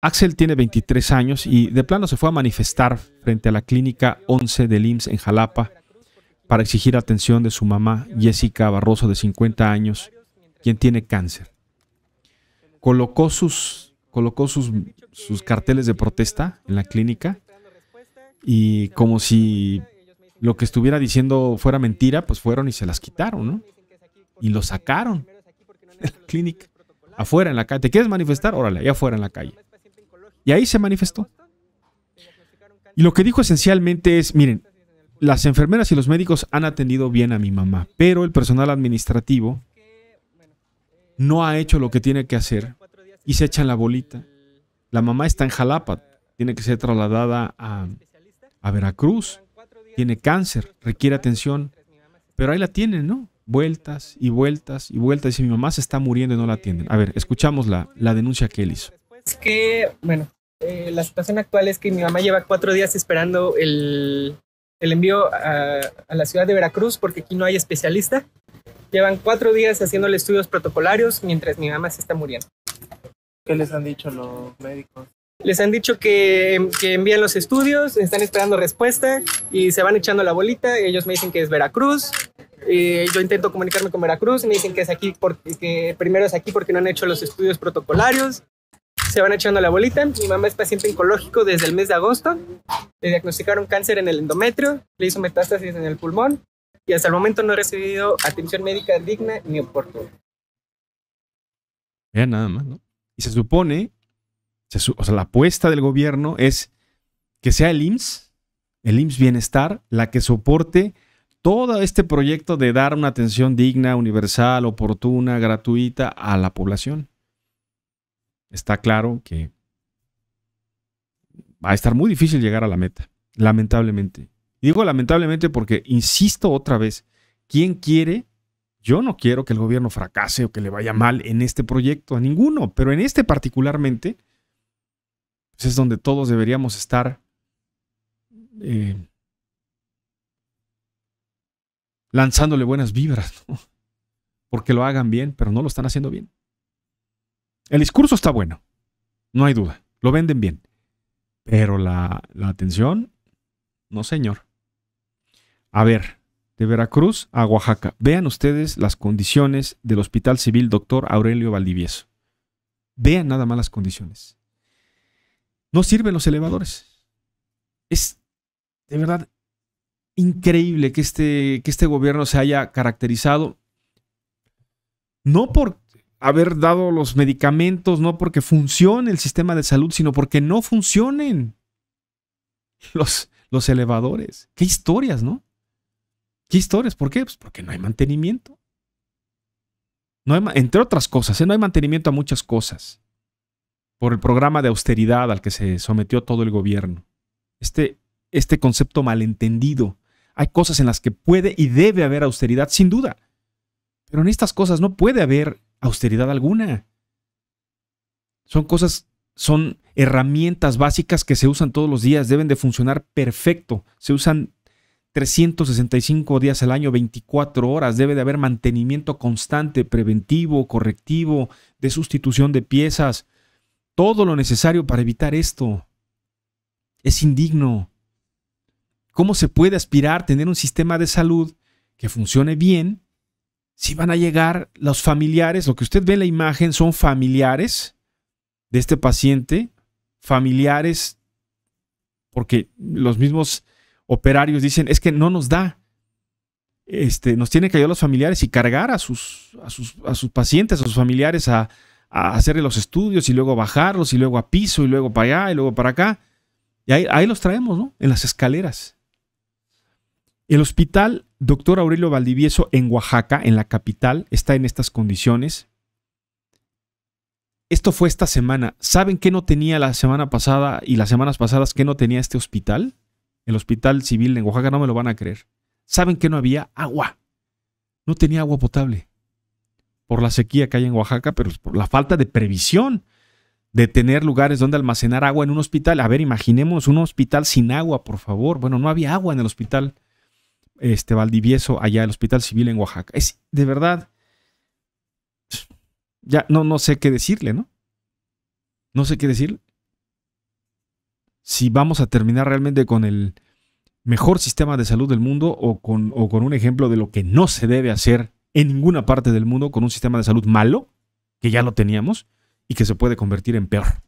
Axel tiene 23 años y de plano se fue a manifestar frente a la clínica 11 de IMSS en Jalapa para exigir atención de su mamá Jessica Barroso de 50 años, quien tiene cáncer. Colocó sus, colocó sus, sus carteles de protesta en la clínica y como si lo que estuviera diciendo fuera mentira, pues fueron y se las quitaron, ¿no? Y lo sacaron de la clínica, afuera en la calle. ¿Te quieres manifestar? Órale, ahí afuera en la calle. Y ahí se manifestó. Y lo que dijo esencialmente es, miren, las enfermeras y los médicos han atendido bien a mi mamá, pero el personal administrativo no ha hecho lo que tiene que hacer y se echan la bolita. La mamá está en Jalapa, tiene que ser trasladada a, Veracruz, tiene cáncer, requiere atención, pero ahí la tienen, ¿no? Vueltas y vueltas y vueltas. Dice, mi mamá se está muriendo y no la atienden. A ver, escuchamos la, la denuncia que él hizo. Es que, bueno, eh, la situación actual es que mi mamá lleva cuatro días esperando el, el envío a, a, la ciudad de Veracruz porque aquí no hay especialista. Llevan cuatro días haciéndole estudios protocolarios mientras mi mamá se está muriendo. ¿Qué les han dicho los médicos? Les han dicho que, que envían los estudios, están esperando respuesta y se van echando la bolita. Ellos me dicen que es Veracruz. Eh, yo intento comunicarme con Veracruz y me dicen que es aquí porque que primero es aquí porque no han hecho los estudios protocolarios se van echando la bolita. Mi mamá es paciente oncológico desde el mes de agosto. Le diagnosticaron cáncer en el endometrio, le hizo metástasis en el pulmón y hasta el momento no ha recibido atención médica digna ni oportuna. Ya nada más, ¿no? Y se supone, o sea, la apuesta del gobierno es que sea el IMSS, el IMSS Bienestar, la que soporte todo este proyecto de dar una atención digna, universal, oportuna, gratuita a la población está claro que va a estar muy difícil llegar a la meta, lamentablemente. Digo lamentablemente porque, insisto otra vez, ¿quién quiere? Yo no quiero que el gobierno fracase o que le vaya mal en este proyecto, a ninguno, pero en este particularmente, pues es donde todos deberíamos estar eh, lanzándole buenas vibras, porque lo hagan bien, pero no lo están haciendo bien. El discurso está bueno, no hay duda, lo venden bien. Pero la, atención, no señor. A ver, de Veracruz a Oaxaca, vean ustedes las condiciones del Hospital Civil Doctor Aurelio Valdivieso. Vean nada más las condiciones. No sirven los elevadores. Es de verdad increíble que este, que este gobierno se haya caracterizado no por haber dado los medicamentos no porque funcione el sistema de salud, sino porque no funcionen los, los elevadores. Qué historias, ¿no? ¿Qué historias? ¿Por qué? Pues porque no hay mantenimiento. No entre otras cosas, ¿eh? no hay mantenimiento a muchas cosas. Por el programa de austeridad al que se sometió todo el gobierno. Este, este concepto malentendido. Hay cosas en las que puede y debe haber austeridad, sin duda. Pero en estas cosas no puede haber austeridad alguna. Son cosas, son herramientas básicas que se usan todos los días, deben de funcionar perfecto. Se usan 365 días al año, 24 horas. Debe de haber mantenimiento constante, preventivo, correctivo, de sustitución de piezas. Todo lo necesario para evitar esto. Es indigno. ¿Cómo se puede aspirar a tener un sistema de salud que funcione bien si van a llegar los familiares, lo que usted ve en la imagen son familiares de este paciente, familiares, porque los mismos operarios dicen, es que no nos da. Este, nos tiene que ayudar los familiares y cargar a sus, a sus, pacientes, a sus familiares a, hacer hacerle los estudios y luego bajarlos y luego a piso y luego para allá y luego para acá. Y ahí, ahí los traemos, ¿no? En las escaleras. El hospital Doctor Aurelio Valdivieso en Oaxaca, en la capital, está en estas condiciones. Esto fue esta semana. ¿Saben qué no tenía la semana pasada y las semanas pasadas que no tenía este hospital? El hospital civil en Oaxaca no me lo van a creer. ¿Saben qué no había agua? No tenía agua potable. Por la sequía que hay en Oaxaca, pero por la falta de previsión de tener lugares donde almacenar agua en un hospital. A ver, imaginemos un hospital sin agua, por favor. Bueno, no había agua en el hospital este, Valdivieso allá el Hospital Civil en Oaxaca. Es de verdad, ya no, no sé qué decirle, ¿no? No sé qué decir. Si vamos a terminar realmente con el mejor sistema de salud del mundo o con, o con un ejemplo de lo que no se debe hacer en ninguna parte del mundo con un sistema de salud malo, que ya lo teníamos y que se puede convertir en peor.